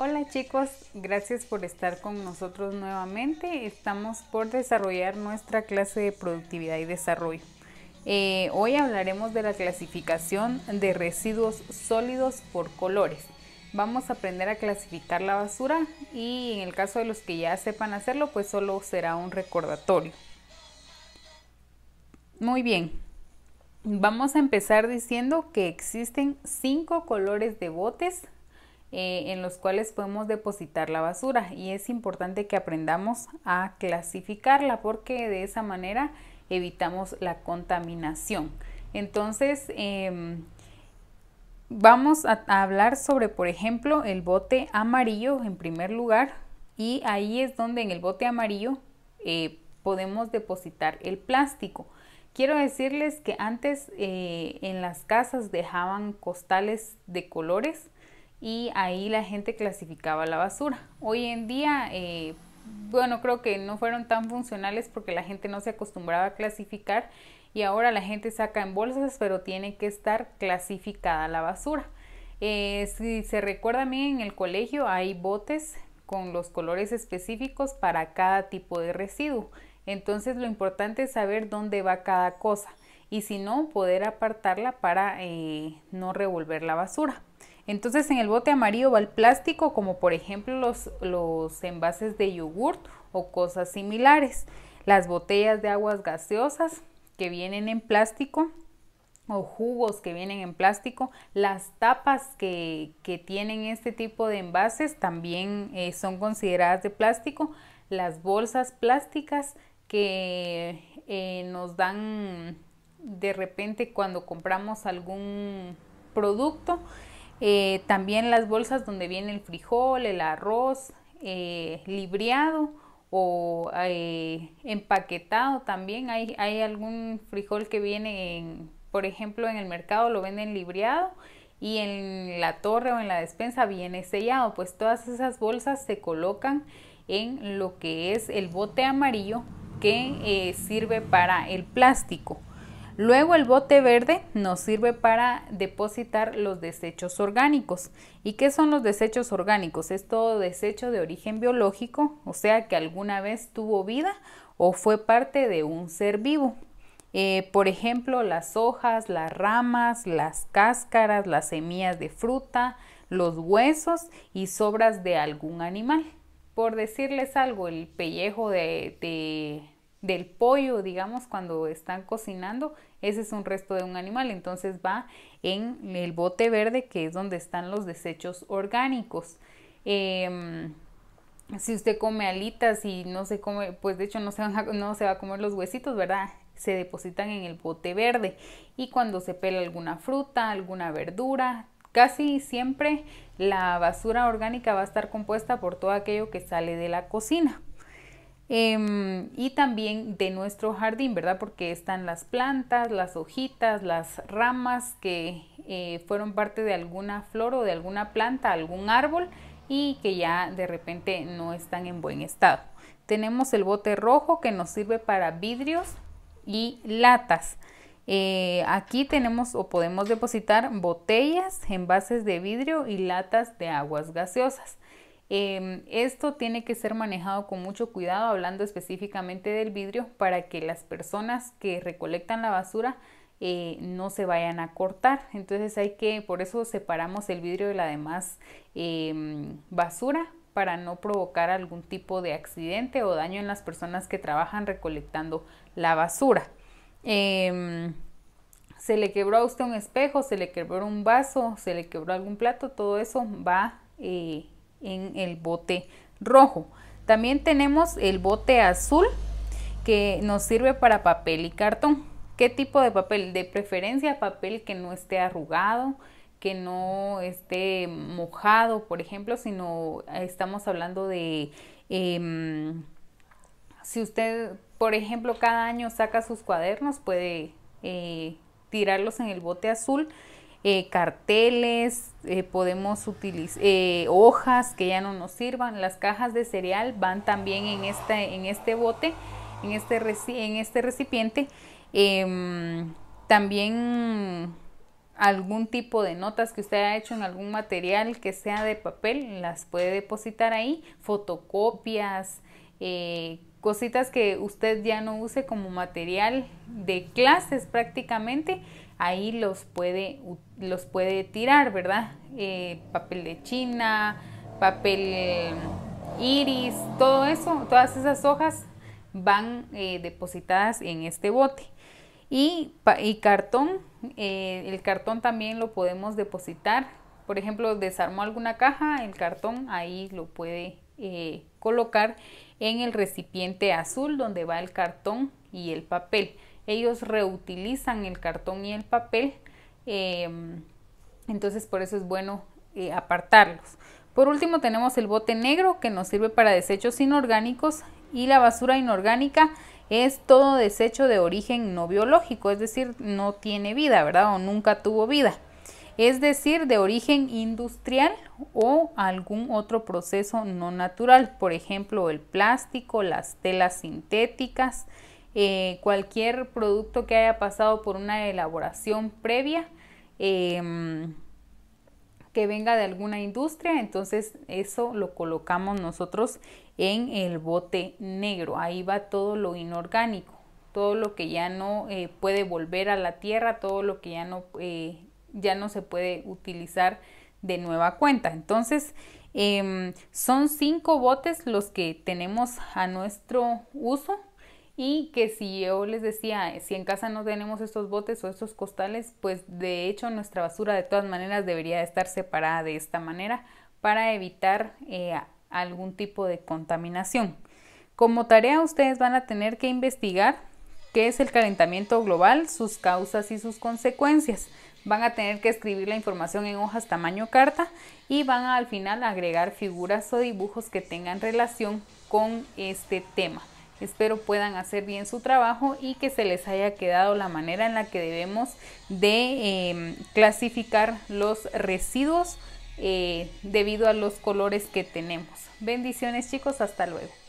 Hola chicos, gracias por estar con nosotros nuevamente. Estamos por desarrollar nuestra clase de productividad y desarrollo. Eh, hoy hablaremos de la clasificación de residuos sólidos por colores. Vamos a aprender a clasificar la basura y en el caso de los que ya sepan hacerlo, pues solo será un recordatorio. Muy bien, vamos a empezar diciendo que existen cinco colores de botes eh, en los cuales podemos depositar la basura y es importante que aprendamos a clasificarla porque de esa manera evitamos la contaminación. Entonces, em, vamos a, hablar sobre, por ejemplo, el bote amarillo en primer lugar y ahí es donde en el bote amarillo eh, podemos depositar el plástico. Quiero decirles que antes eh, en las casas dejaban costales de colores y ahí la gente clasificaba la basura. Hoy en día, eh, bueno, creo que no fueron tan funcionales porque la gente no se acostumbraba a clasificar y ahora la gente saca en bolsas, pero tiene que estar clasificada la basura. Eh, si se recuerda bien, en el colegio hay botes con los colores específicos para cada tipo de residuo. Entonces lo importante es saber dónde va cada cosa y si no, poder apartarla para eh, no revolver la basura. Entonces en el bote amarillo va el plástico, como por ejemplo los, envases de yogurt o cosas similares. Las botellas de aguas gaseosas que vienen en plástico o jugos que vienen en plástico, las tapas que, tienen este tipo de envases también eh, son consideradas de plástico, las bolsas plásticas que eh, nos dan de repente cuando compramos algún producto eh, también las bolsas donde viene el frijol, el arroz, libriado eh, libreado o eh, empaquetado también. Hay, algún frijol que viene, por ejemplo, en el mercado lo venden libreado y en la torre o en la despensa viene sellado. Pues todas esas bolsas se colocan en lo que es el bote amarillo que sirve para el plástico. Luego el bote verde nos sirve para depositar los desechos orgánicos. ¿Y qué son los desechos orgánicos? Es todo desecho de origen biológico, o sea que alguna vez tuvo vida o fue parte de un ser vivo. Eh, por ejemplo, las hojas, las ramas, las cáscaras, las semillas de fruta, los huesos y sobras de algún animal. Por decirles algo, el pellejo del pollo, digamos, cuando están cocinando, ese es un resto de un animal, entonces va en el bote verde que es donde están los desechos orgánicos. Em, si usted come alitas y no se come, pues de hecho no se, no se va a comer los huesitos, ¿verdad? Se depositan en el bote verde. Y cuando se pela alguna fruta, alguna verdura, casi siempre la basura orgánica va a estar compuesta por todo aquello que sale de la cocina. Em, y también de nuestro jardín, ¿verdad? Porque están las plantas, las hojitas, las ramas que eh, fueron parte de alguna flor o de alguna planta, algún árbol y que ya de repente no están en buen estado. Tenemos el bote rojo que nos sirve para vidrios y latas. Eh, aquí tenemos o podemos depositar botellas, envases de vidrio y latas de aguas gaseosas. Em, esto tiene que ser manejado con mucho cuidado, hablando específicamente del vidrio, para que las personas que recolectan la basura eh, no se vayan a cortar. Entonces hay que, por eso separamos el vidrio de la demás em, basura para no provocar algún tipo de accidente o daño en las personas que trabajan recolectando la basura. Em, se le quebró a usted un espejo, se le quebró un vaso, se le quebró algún plato, todo eso va eh, en el bote rojo. También tenemos el bote azul que nos sirve para papel y cartón. ¿Qué tipo de papel? De preferencia papel que no esté arrugado, que no esté mojado, por ejemplo, si no eh, estamos hablando de em, si usted, por ejemplo, cada año saca sus cuadernos, puede eh, tirarlos en el bote azul eh, carteles, eh, podemos utilizar eh, hojas que ya no nos sirvan, las cajas de cereal van también en, esta, en este bote, en este, en este recipiente. Em, también algún tipo de notas que usted ha hecho en algún material que sea de papel, las puede depositar ahí, fotocopias, cositas que usted ya no use como material de clases prácticamente, ahí los puede, los puede tirar, ¿verdad? Eh, papel de china, papel eh, iris, todo eso, todas esas hojas van eh, depositadas en este bote. Y, cartón, el cartón también lo podemos depositar. Por ejemplo, desarmó alguna caja, el cartón ahí lo puede colocar en el recipiente azul donde va el cartón y el papel ellos reutilizan el cartón y el papel, em, entonces por eso es bueno eh, apartarlos. Por último tenemos el bote negro que nos sirve para desechos inorgánicos y la basura inorgánica es todo desecho de origen no biológico, es decir, no tiene vida, ¿verdad? O nunca tuvo vida. Es decir, de origen industrial o algún otro proceso no natural, por ejemplo, el plástico, las telas sintéticas, eh, cualquier producto que haya pasado por una elaboración previa em, que venga de alguna industria, entonces eso lo colocamos nosotros en el bote negro. Ahí va todo lo inorgánico, todo lo que ya no eh, puede volver a la tierra, todo lo que ya no, eh, ya no se puede utilizar de nueva cuenta. Entonces, em, son cinco botes los que tenemos a nuestro uso y que si yo les decía, si en casa no tenemos estos botes o estos costales, pues de hecho nuestra basura de todas maneras debería estar separada de esta manera para evitar eh, algún tipo de contaminación. Como tarea ustedes van a tener que investigar qué es el calentamiento global, sus causas y sus consecuencias. Van a tener que escribir la información en hojas tamaño carta y van al final a agregar figuras o dibujos que tengan relación con este tema. Espero puedan hacer bien su trabajo y que se les haya quedado la manera en la que debemos de em, clasificar los residuos eh, debido a los colores que tenemos. Bendiciones chicos, hasta luego.